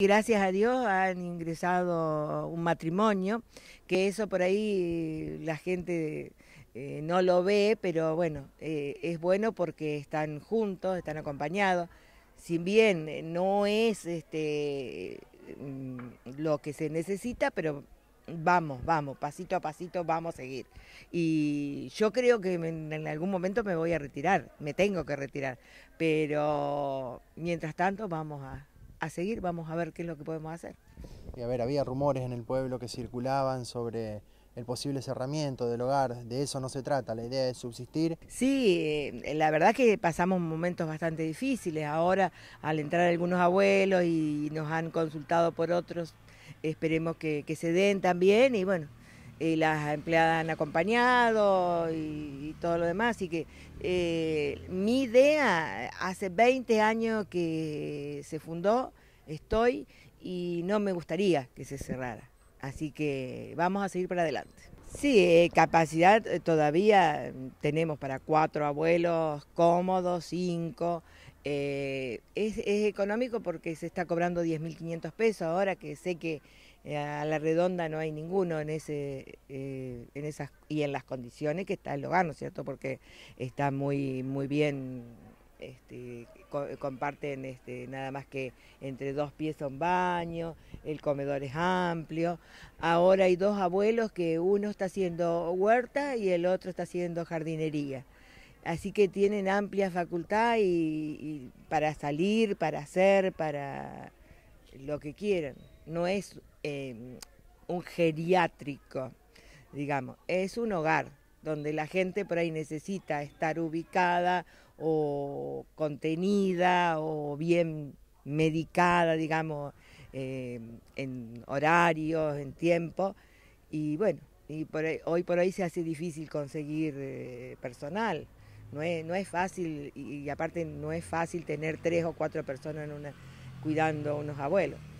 Gracias a Dios han ingresado un matrimonio, que eso por ahí la gente eh, no lo ve, pero bueno, eh, es bueno porque están juntos, están acompañados. Si bien eh, no es este mm, lo que se necesita, pero vamos, vamos, pasito a pasito vamos a seguir. Y yo creo que en, algún momento me voy a retirar, me tengo que retirar, pero mientras tanto vamos a, a seguir, vamos a ver qué es lo que podemos hacer. Y a ver, había rumores en el pueblo que circulaban sobre el posible cerramiento del hogar, de eso no se trata, la idea es subsistir. Sí, eh, la verdad que pasamos momentos bastante difíciles, ahora al entrar algunos abuelos y nos han consultado por otros, esperemos que, que se den también y bueno, eh, las empleadas han acompañado y, todo lo demás. Así que eh, mi idea, hace 20 años que se fundó, estoy y no me gustaría que se cerrara. Así que vamos a seguir para adelante. Sí, eh, capacidad todavía mm, tenemos para cuatro abuelos cómodos, cinco. es, es, económico porque se está cobrando 10.500 pesos ahora que sé que eh, a la redonda no hay ninguno en ese eh, en esas y en las condiciones que está el hogar no es cierto porque está muy muy bien este, comparten este, nada más que entre dos pies un baño, el comedor es amplio. Ahora hay dos abuelos que uno está haciendo huerta y el otro está haciendo jardinería. Así que tienen amplia facultad y para salir, para hacer, para lo que quieran. No es Em, un geriátrico, digamos, es un hogar donde la gente por ahí necesita estar ubicada o contenida o bien medicada, digamos, em, en horarios, en tiempo. Y bueno, y hoy por hoy se hace difícil conseguir eh, personal. No es, fácil, y, aparte no es fácil tener tres o cuatro personas cuidando a unos abuelos.